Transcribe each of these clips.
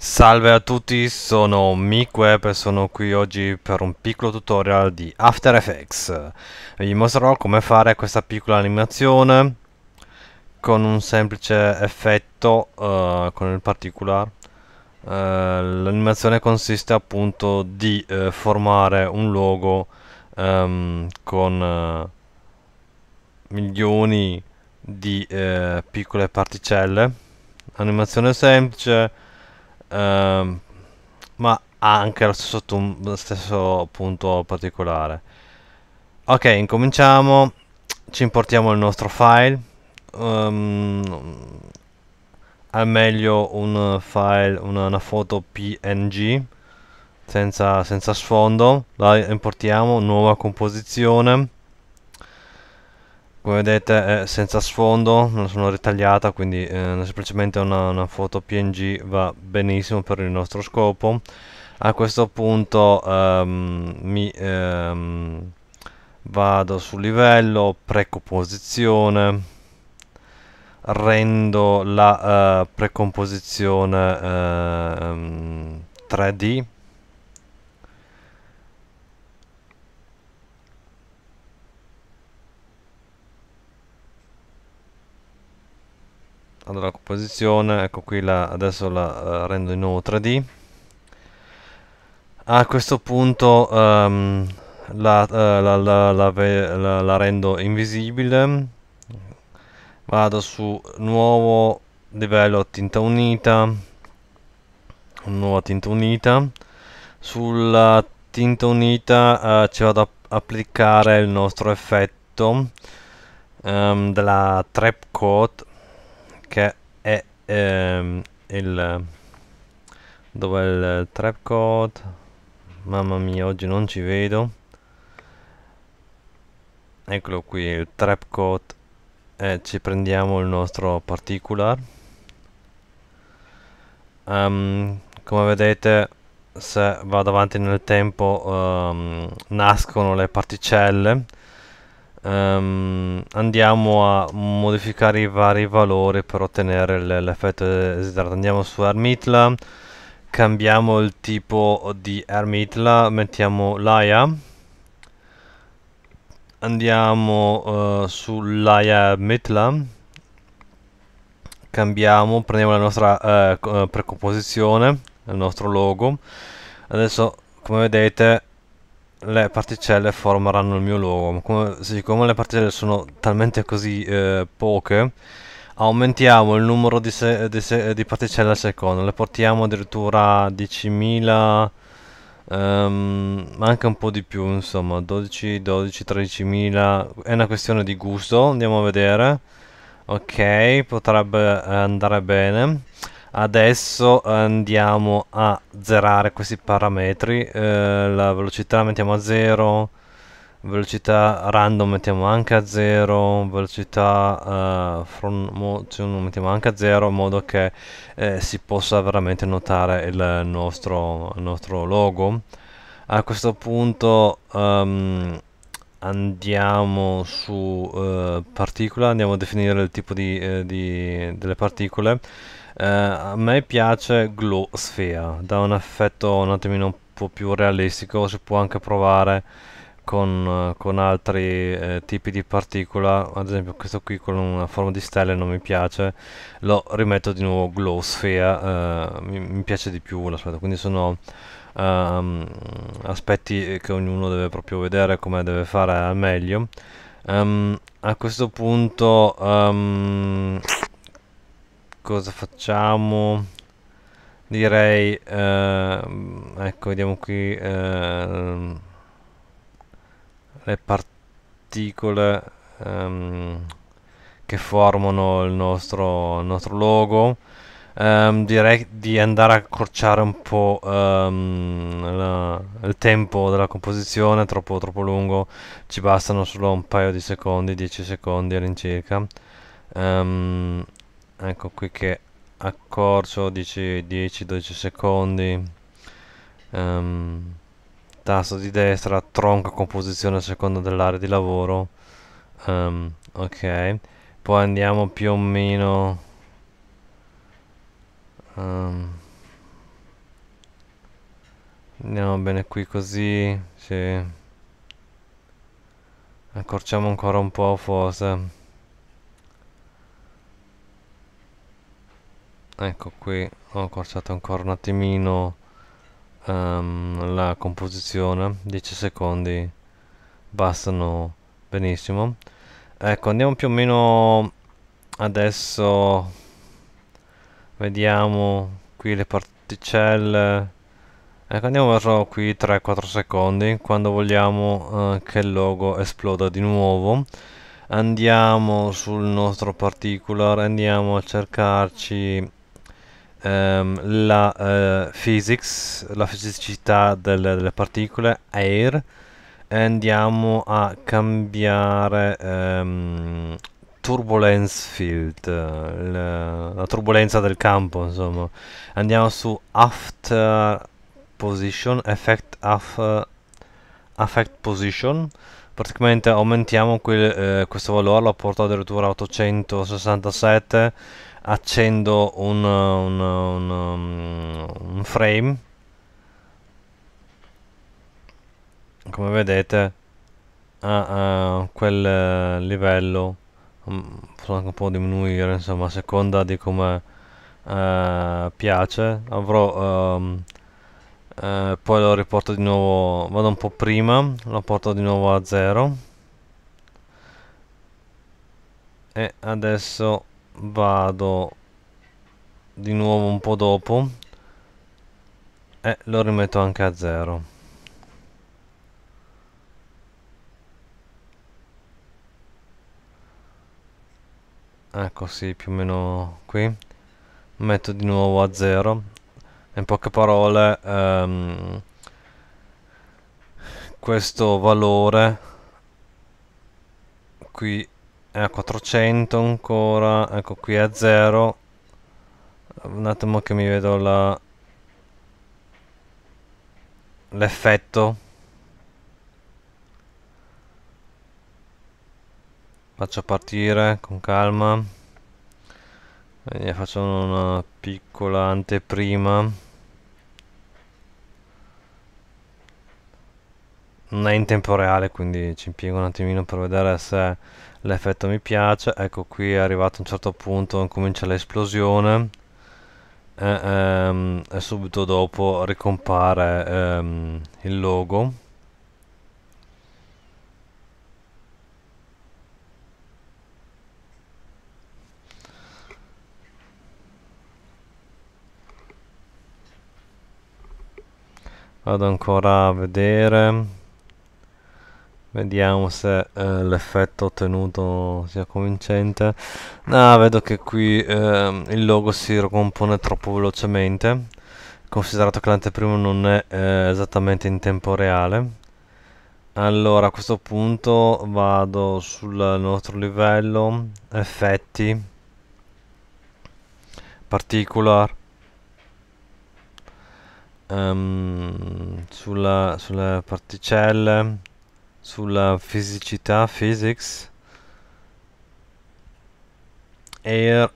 Salve a tutti, sono MiQuep e sono qui oggi per un piccolo tutorial di After Effects. Vi mostrerò come fare questa piccola animazione con un semplice effetto uh, con il particular eh, l'animazione consiste appunto di eh, formare un logo ehm, con eh, milioni di eh, piccole particelle animazione semplice ehm, ma ha anche lo stesso, lo stesso punto particolare ok incominciamo ci importiamo il nostro file um, è meglio un file, una, una foto png senza, senza sfondo la importiamo, nuova composizione come vedete è senza sfondo, non sono ritagliata quindi eh, semplicemente una, una, foto png va benissimo per il nostro scopo a questo punto um, mi um, vado sul livello precomposizione rendo la uh, precomposizione uh, eh, 3D ehm, allora la composizione ecco qui la, adesso la uh, rendo in nuovo 3D a questo punto um, la, la, la rendo invisibile vado su nuovo livello tinta unita un nuova tinta unita sulla tinta unita eh, ci vado a applicare il nostro effetto um, della trap coat che è ehm, il dove il trap coat mamma mia oggi non ci vedo eccolo qui il trap coat eh, ci prendiamo il nostro particular um, come vedete se vado avanti nel tempo um, nascono le particelle um, andiamo a modificare i vari valori per ottenere l'effetto desiderato andiamo su ermitla cambiamo il tipo di ermitla mettiamo l'AIA andiamo uh, eh, sull'Aya Metla cambiamo prendiamo la nostra uh, eh, eh, precomposizione il nostro logo adesso come vedete le particelle formeranno il mio logo come, siccome le particelle sono talmente così uh, poche aumentiamo il numero di, di, di particelle al secondo le portiamo addirittura a 10.000 Um, manca un po' di più, insomma, 12, 12, 13 mila. È una questione di gusto, andiamo a vedere. Ok, potrebbe eh, andare bene. Adesso andiamo a zerare questi parametri. Eh, la velocità la mettiamo a 0 velocità random mettiamo anche a 0 velocità uh, from motion mettiamo anche a 0 in modo che eh, si possa veramente notare il nostro, il nostro logo a questo punto um, andiamo su uh, eh, particola andiamo a definire il tipo di, eh, di, delle particole uh, a me piace glow sphere da un effetto un attimino un po' più realistico si può anche provare con, con altri eh, tipi di particola, ad esempio questo qui con una forma di stelle non mi piace, lo rimetto di nuovo glow sphere, eh, mi, mi, piace di più l'aspetto, quindi sono um, aspetti che ognuno deve proprio vedere come deve fare al meglio. Um, a questo punto um, cosa facciamo? Direi, uh, ecco, vediamo qui... Uh, le particole um, che formano il nostro, il nostro logo um, direi di andare a accorciare un po' um, la, il tempo della composizione troppo troppo lungo ci bastano solo un paio di secondi 10 secondi all'incirca ecco qui che accorcio 10-12 secondi um, tasto di destra, tronco composizione a seconda dell'area di lavoro. Um, ok, poi andiamo più o meno... Um, andiamo bene qui così, sì. Accorciamo ancora un po' forse. Ecco qui, ho accorciato ancora un attimino um, la composizione 10 secondi bastano benissimo ecco andiamo più o meno adesso vediamo qui le particelle ecco andiamo verso qui 3-4 secondi quando vogliamo eh, che il logo esploda di nuovo andiamo sul nostro particular andiamo a cercarci um, la uh, physics, la fisicità delle, delle, particole, air, e andiamo a cambiare um, turbulence field, eh, la, la turbolenza del campo, insomma. Andiamo su after eh, position, effect after affect position praticamente aumentiamo quel, eh, questo valore lo porto addirittura a 867 accendo un, un, un, um, un frame come vedete a, a quel eh, livello mm, posso anche un po' diminuire insomma a seconda di come eh, piace avrò um, eh, poi lo riporto di nuovo vado un po' prima lo porto di nuovo a zero e adesso vado di nuovo un po' dopo e lo rimetto anche a zero ecco sì più o meno qui metto di nuovo a zero in poche parole ehm, questo valore qui è eh, a 400 ancora ecco qui è a 0 un attimo che mi vedo la l'effetto faccio partire con calma e faccio una piccola anteprima non è in tempo reale quindi ci impiego un attimino per vedere se l'effetto mi piace ecco qui è arrivato a un certo punto comincia l'esplosione e, ehm, e, subito dopo ricompare ehm, il logo vado ancora a vedere Vediamo se eh, l'effetto ottenuto sia convincente. Ah, vedo che qui eh, il logo si ricompone troppo velocemente, considerato che l'anteprimo non è eh, esattamente in tempo reale. Allora, a questo punto vado sul nostro livello, effetti, particular, um, sulla, sulle particelle sulla fisicità, physics, air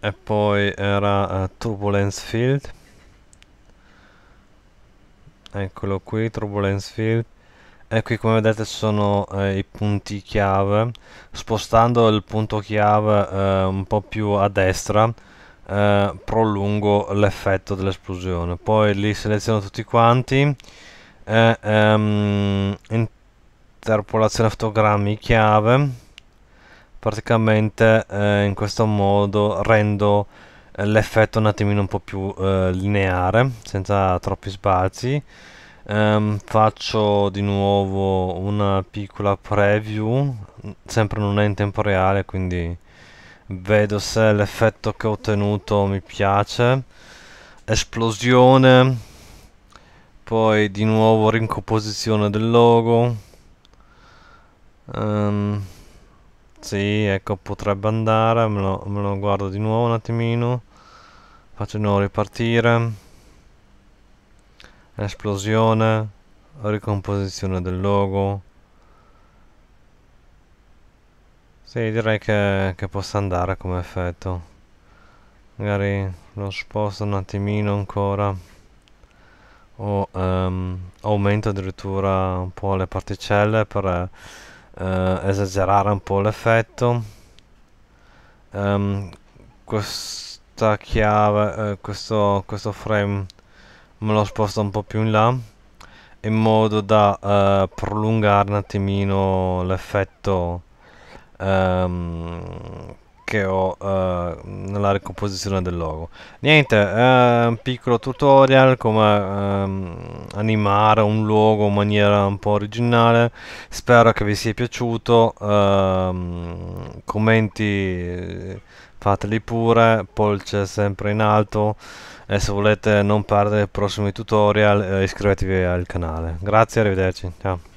e poi era uh, turbulence field eccolo qui turbulence field e qui come vedete sono eh, i punti chiave spostando il punto chiave eh, un po' più a destra eh, prolungo l'effetto dell'esplosione poi li seleziono tutti quanti e eh, ehm, interpolazione fotogrammi chiave praticamente eh, in questo modo rendo eh, l'effetto un attimino un po' più eh, lineare senza troppi spazi ehm, faccio di nuovo una piccola preview sempre non è in tempo reale quindi vedo se l'effetto che ho ottenuto mi piace esplosione poi di nuovo rincomposizione del logo Um, sì, ecco, potrebbe andare, me lo, me lo guardo di nuovo un attimino. Faccio di nuovo ripartire. Esplosione, ricomposizione del logo. Sì, direi che, che possa andare come effetto. Magari lo sposto un attimino ancora. O um, aumento addirittura un po' le particelle per eh, esagerare un po' l'effetto um, questa chiave eh, questo, questo frame me lo sposto un po' più in là in modo da eh, prolungare un attimino l'effetto um, che ho uh, nella ricomposizione del logo. Niente, è eh, un piccolo tutorial come um, animare un logo in maniera un po' originale. Spero che vi sia piaciuto. Uh, commenti fateli pure, pollice sempre in alto e se volete non perdere i prossimi tutorial eh, iscrivetevi al canale. Grazie, arrivederci, ciao.